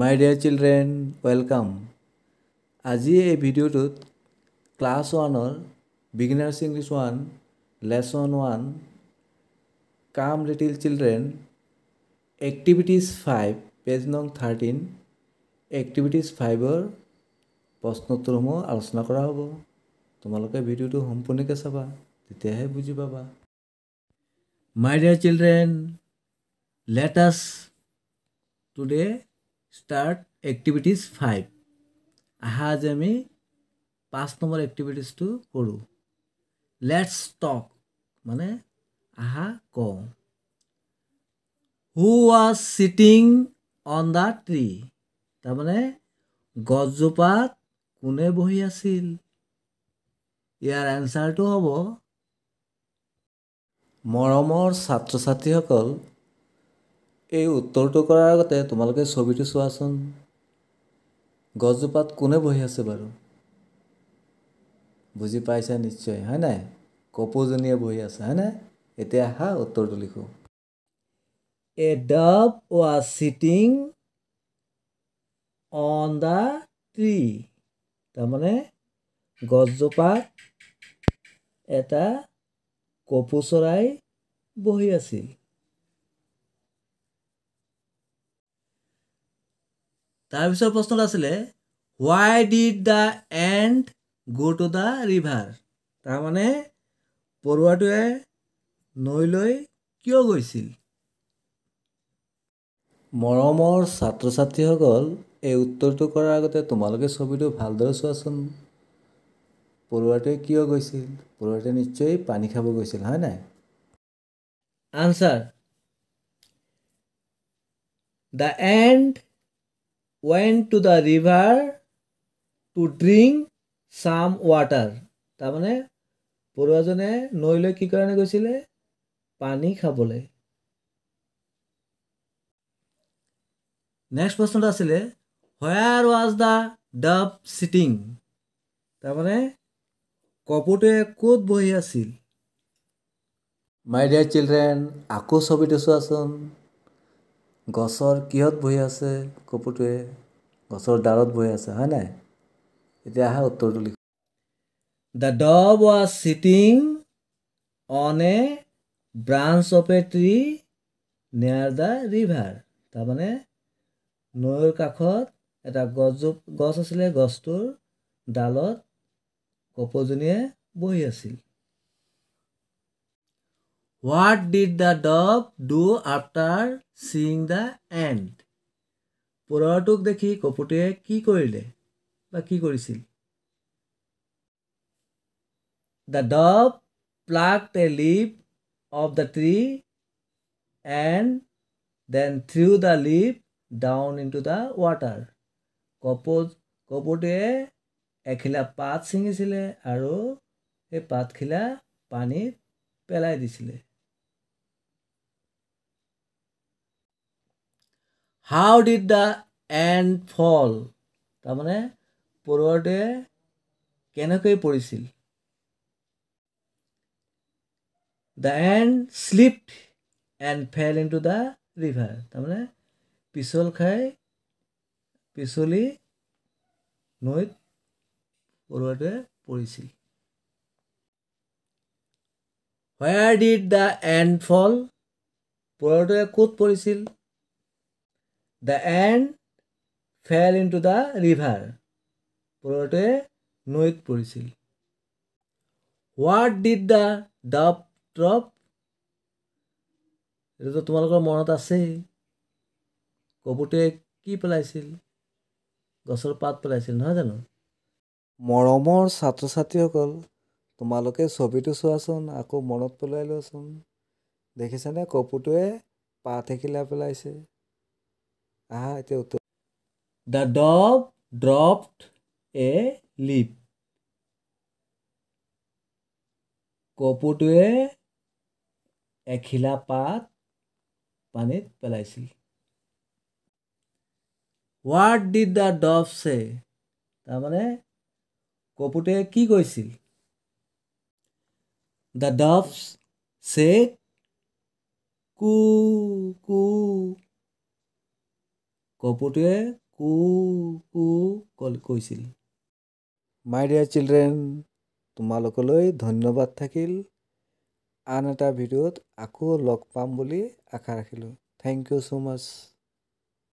মাই dear children welcome আজি এই ভিডিঅ'টোত ক্লাছ ওৱানৰ beginners English one lesson one come little children activities five page নং থাৰ্টিন এক্টিভিটিজ ফাইভৰ প্ৰশ্নোত্তৰসমূহ আলোচনা কৰা হ'ব তোমালোকে ভিডিঅ'টো সম্পূৰ্ণকৈ চাবা তেতিয়াহে বুজি পাবা my dear children let's today' start activities five আহা আজি আমি পাঁচ নম্বৰ এক্টিভিটিজটো কৰোঁ লেটছ টক মানে আহা কওঁ who was sitting on the tree তাৰমানে গছজোপাত কোনে বহি আছিল ইয়াৰ এনচাৰটো হ'ব মৰমৰ ছাত্ৰ ছাত্ৰীসকল এই উত্তৰটো কৰাৰ আগতে তোমালোকে ছবিটো চোৱাচোন গছজোপাত কোনে বহি আছে বাৰু বুজি পাইছা নিশ্চয় হয় নাই কপৌজনীয়ে বহি আছে হয় নাই এতিয়া আহা উত্তৰটো লিখোঁ a dove was sitting on the tree তাৰমানে গছজোপাত এটা কপৌ চৰাই বহি আছিল তাৰপিছৰ প্ৰশ্নটো আছিলে why did the ant go' to the river তাৰমানে পৰুৱাটোৱে নৈলৈ কিয় গৈছিল মৰমৰ ছাত্ৰ ছাত্ৰীসকল এই উত্তৰটো কৰাৰ আগতে তোমালোকে ছবিটো ভালদৰে চোৱাচোন পৰুৱাটোৱে কিয় গৈছিল পৰুৱাটোৱে নিশ্চয় পানী খাব গৈছিল হয় নাই answer the ant went to the river to drink some water তাৰমানে পৰুৱাজনে নৈলৈ কি কাৰণে গৈছিলে পানী খাবলৈ নেক্সট প্ৰশ্নটো আছিলে where was the dove sitting তাৰমানে কপুটোৱে ক'ত বহি আছিল মাই ডিয়াৰ চিলড্ৰেন আকৌ ছবিটো চোৱাচোন গছৰ কিহত বহি আছে কপুটোৱে গছৰ ডালত বহি আছে হয় নাই এতিয়া আহে উত্তৰটো লিখ the dove was sitting on a branch of a tree near the river তাৰমানে নৈৰ কাষত এটা গছজোপ গছ আছিলে গছটোৰ ডালত কপৌজনীয়ে বহি আছিল what did the dove do after seeing the ant পৰৰটোক দেখি কপুটোৱে কি কৰিলে বা কি কৰিছিল the dove pluck a leaf off the tree and then threw the leaf down into the water কপৌ কপৌটোৱে এখিলা পাত ছিঙিছিলে আৰু সেই পাতখিলা পানীত পেলাই দিছিলে হাউ ডিড দ্য এণ্ড ফল তাৰমানে পৰুৱাটোৱে কেনেকৈ পৰিছিল the ant slip and fell into the river তাৰমানে পিছল খাই পিছলি নৈত পৰুৱাটোৱে পৰিছিল হোৱেয়াৰ ডিড দ্য এণ্ড ফল পৰুৱাটোৱে ক'ত পৰিছিল the ant fell into the river পৰটোৱে নৈত পৰিছিল what did the dove drop এইটোতো তোমালোকৰ মনত আছেই কবুটোৱে কি পেলাইছিল গছৰ পাত পেলাইছিল নহয় জানো মৰমৰ ছাত্ৰ ছাত্ৰীসকল তোমালোকে ছবিটো চোৱাচোন আকৌ মনত পেলাই লোৱাচোন দেখিছানে কপুটোৱে পাত এখিলা পেলাইছে আহা এতিয়া উত্তৰ the dove drop a leaf কপুটোৱে এখিলা পাত পানীত পেলাইছিল হোৱাট ডিড দ্য ডভ চে তাৰমানে কপুটোৱে কি কৈছিল দ্য ডভ চে কু কু কপৌটোৱে কু কু কল কৈছিল মাই ডিয়াৰ চিলড্ৰেন তোমালোকলৈ ধন্যবাদ থাকিল আন এটা ভিডিঅ'ত আকৌ লগ পাম বুলি আশা ৰাখিলোঁ থেংক ইউ ছ' মাছ